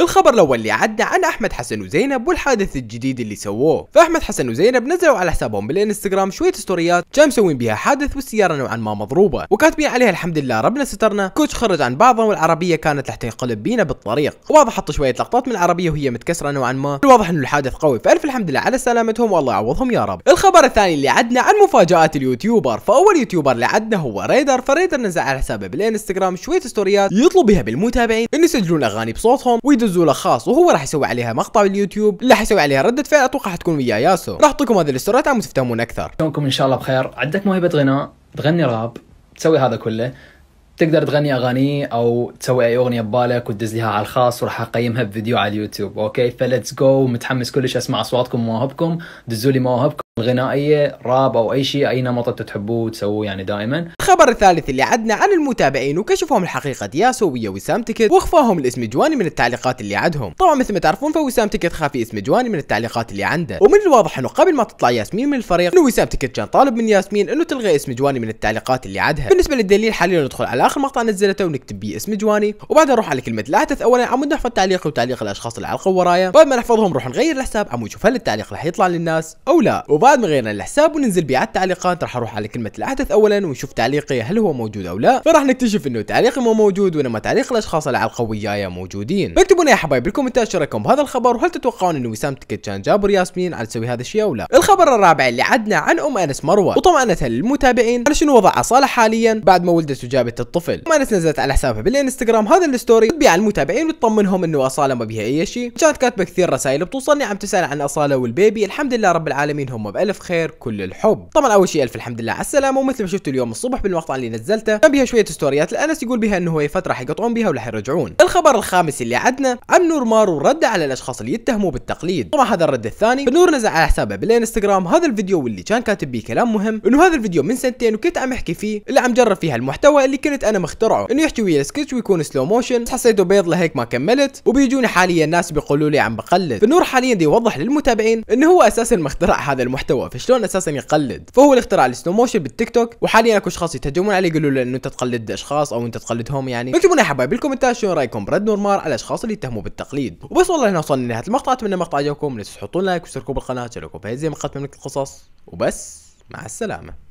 الخبر الاول اللي عدى عن احمد حسن وزينب والحادث الجديد اللي سووه فاحمد حسن وزينب نزلوا على حسابهم بالانستغرام شويه ستوريات كان مسوين بها حادث والسياره نوعا ما مضروبه وكاتبين عليها الحمد لله ربنا سترنا كوتش خرج عن بعضه والعربيه كانت راح تنقلب بينا بالطريق واضح حطوا شويه لقطات من العربيه وهي متكسره نوعا ما الواضح انه الحادث قوي فالف الحمد لله على سلامتهم والله يعوضهم يا رب الخبر الثاني اللي عدنا عن مفاجات اليوتيوبر فاول يوتيوبر اللي عدنا هو ريدر فريدر نزل على حسابه بالانستغرام شويه ستوريات يطلب بها بالمتابعين ان يسجلون اغاني بصوتهم ويدز نزوله خاص وهو راح يسوي عليها مقطع باليوتيوب اللي راح يسوي عليها رده فعل اتوقع حتكون ويا ياسو راح اعطيكم هذه الاستورات عم تفهمون اكثر شلونكم ان شاء الله بخير عندك موهبه غناء تغني راب تسوي هذا كله تقدر تغني اغاني او تسوي اي اغنيه ببالك وتدز لي على الخاص وراح اقيمها بفيديو على اليوتيوب اوكي فليتس جو متحمس كلش اسمع اصواتكم ومواهبكم دزوا لي مواهبكم غنائيه راب او اي شيء اي نمط انت تحبوه تسووه يعني دائما الخبر الثالث اللي عدنا عن المتابعين وكشفهم الحقيقه دياسو ويا وسام تكت واخفاهم الاسم جواني من التعليقات اللي عندهم طبعا مثل ما تعرفون فوسام تكت خافي اسم جواني من التعليقات اللي عنده ومن الواضح انه قبل ما تطلع ياسمين من الفريق انه وسام تكت كان طالب من ياسمين انه تلغي اسم جواني من التعليقات اللي عندها بالنسبه للدليل حاليا ندخل على اخر مقطع نزلته ونكتب بيه اسم جواني وبعدها نروح على كلمه الهتف اولا عمود نحفظ تعليقي وتعليق الاشخاص اللي علقوا ورايا بعد ما نحفظهم نروح نغير الحساب عمود شوف هل التعليق راح يطلع للناس او لا وبعد وبعد ما غيرنا الحساب وننزل بيه على التعليقات راح اروح على كلمه الاحدث اولا ونشوف تعليقي هل هو موجود او لا فراح نكتشف انه تعليقي مو موجود وانما تعليق الاشخاص اللي على القويه موجودين فاكتبوا لنا يا حبايب بالكومنتات شارككم بهذا الخبر وهل تتوقعون انه وسام تكت كان جابر ياسمين على تسوي هذا الشيء او لا الخبر الرابع اللي عدنا عن ام انس مروه وطمانه للمتابعين على شنو وضعها صالح حاليا بعد ما ولدت وجابت الطفل ام انس نزلت على حسابها بالانستغرام هذا الستوري تبيع المتابعين وتطمنهم انه اصاله ما بيها اي شيء كانت كاتبه كثير رسائل بتوصلني عم تسال عن اصاله والبيبي الحمد لله رب العالمين هم بألف خير كل الحب طبعا أول شيء ألف الحمد لله على السلامة ومثل ما شفتوا اليوم الصبح بالمقطع اللي نزلته كان بيها شوية ستوريات الأنس يقول بها أنه هي فترة حيقطعون بها ولا حيرجعون الخبر الخامس اللي عدنا عن نور مارو رد على الأشخاص اللي يتهموه بالتقليد طبعا هذا الرد الثاني فنور نزل على حسابه بالانستغرام هذا الفيديو واللي كان كاتب بيه كلام مهم انه هذا الفيديو من سنتين وكنت عم احكي فيه اللي عم جرب فيها المحتوى اللي كنت انا مخترعه انه يحكي ويا سكتش ويكون سلو موشن حسيته بيض لهيك ما كملت وبيجوني حاليا الناس بيقولوا لي عم بقلد فنور حاليا دي يوضح للمتابعين انه هو اساسا مخترع هذا المحتوى المحتوى فشلون اساسا يقلد فهو اللي اخترع السلو موشن بالتيك توك وحاليا اكو اشخاص يتهجمون عليه يقولوا له انه انت تقلد اشخاص او انت تقلدهم يعني اكتبوا لنا حبايب بالكومنتات شنو رايكم برد نورمار على الاشخاص اللي يتهموا بالتقليد وبس والله هنا وصلنا لنهايه المقطع اتمنى المقطع عجبكم لا تنسوا تحطون لايك واشتركوا بالقناه شاركوا في هذه القصص وبس مع السلامه